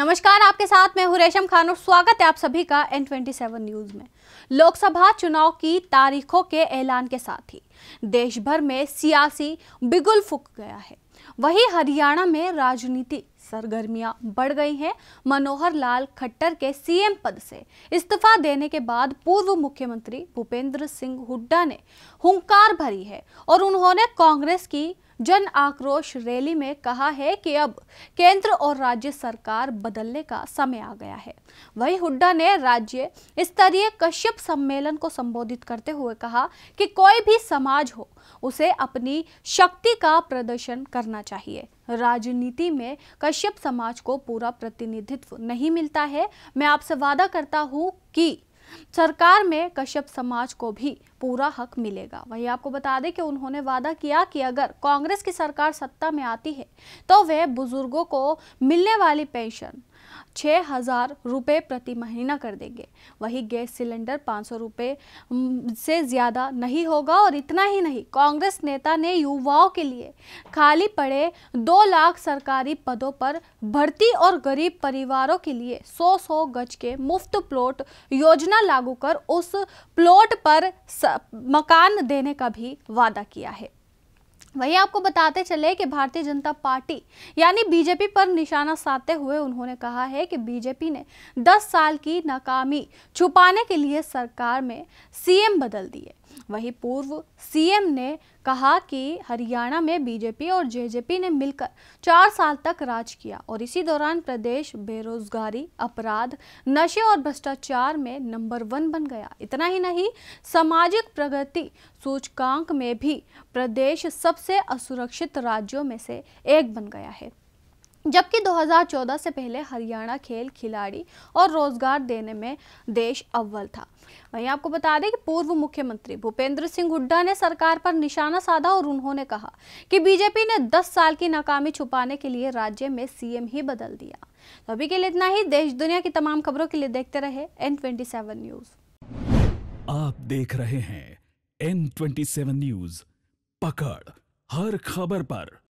नमस्कार आपके साथ मैं हूं रेशम खान और स्वागत है आप सभी का एन ट्वेंटी सेवन न्यूज में लोकसभा चुनाव की तारीखों के ऐलान के साथ ही देश भर में सियासी बिगुल फूक गया है वही हरियाणा में राजनीति सरगर्मियां बढ़ गई हैं मनोहर लाल खट्टर के सीएम पद से इस्तीफा देने के बाद पूर्व मुख्यमंत्री भूपेंद्र सिंह हुड्डा ने हुंकार भरी है और उन्होंने कांग्रेस की जन आक्रोश रैली में कहा है कि अब केंद्र और राज्य सरकार बदलने का समय आ गया है वही हुड्डा ने राज्य स्तरीय कश्यप सम्मेलन को संबोधित करते हुए कहा कि कोई भी समाज हो उसे अपनी शक्ति का प्रदर्शन करना चाहिए राजनीति में कश्यप समाज को पूरा प्रतिनिधित्व नहीं मिलता है मैं आपसे वादा करता हूँ कि सरकार में कश्यप समाज को भी पूरा हक मिलेगा वही आपको बता दें कि उन्होंने वादा किया कि अगर कांग्रेस की सरकार सत्ता में आती है तो वह बुजुर्गों को मिलने वाली पेंशन छः हज़ार रुपये प्रति महीना कर देंगे वही गैस सिलेंडर पाँच सौ रुपये से ज़्यादा नहीं होगा और इतना ही नहीं कांग्रेस नेता ने युवाओं के लिए खाली पड़े दो लाख सरकारी पदों पर भर्ती और गरीब परिवारों के लिए सौ सौ गज के मुफ्त प्लॉट योजना लागू कर उस प्लॉट पर मकान देने का भी वादा किया है वहीं आपको बताते चले कि भारतीय जनता पार्टी यानी बीजेपी पर निशाना साधते हुए उन्होंने कहा है कि बीजेपी ने 10 साल की नाकामी छुपाने के लिए सरकार में सीएम बदल दिए वहीं पूर्व सीएम ने कहा कि हरियाणा में बीजेपी और जेजेपी ने मिलकर चार साल तक राज किया और इसी दौरान प्रदेश बेरोजगारी अपराध नशे और भ्रष्टाचार में नंबर वन बन गया इतना ही नहीं सामाजिक प्रगति सूचकांक में भी प्रदेश सबसे असुरक्षित राज्यों में से एक बन गया है जबकि 2014 से पहले हरियाणा खेल खिलाड़ी और रोजगार देने में देश अव्वल था वहीं आपको बता दें कि पूर्व मुख्यमंत्री भूपेंद्र सिंह हुड्डा ने सरकार पर निशाना साधा और उन्होंने कहा कि बीजेपी ने 10 साल की नाकामी छुपाने के लिए राज्य में सीएम ही बदल दिया तो अभी के लिए इतना ही देश दुनिया की तमाम खबरों के लिए देखते रहे एन न्यूज आप देख रहे हैं एन न्यूज पकड़ हर खबर पर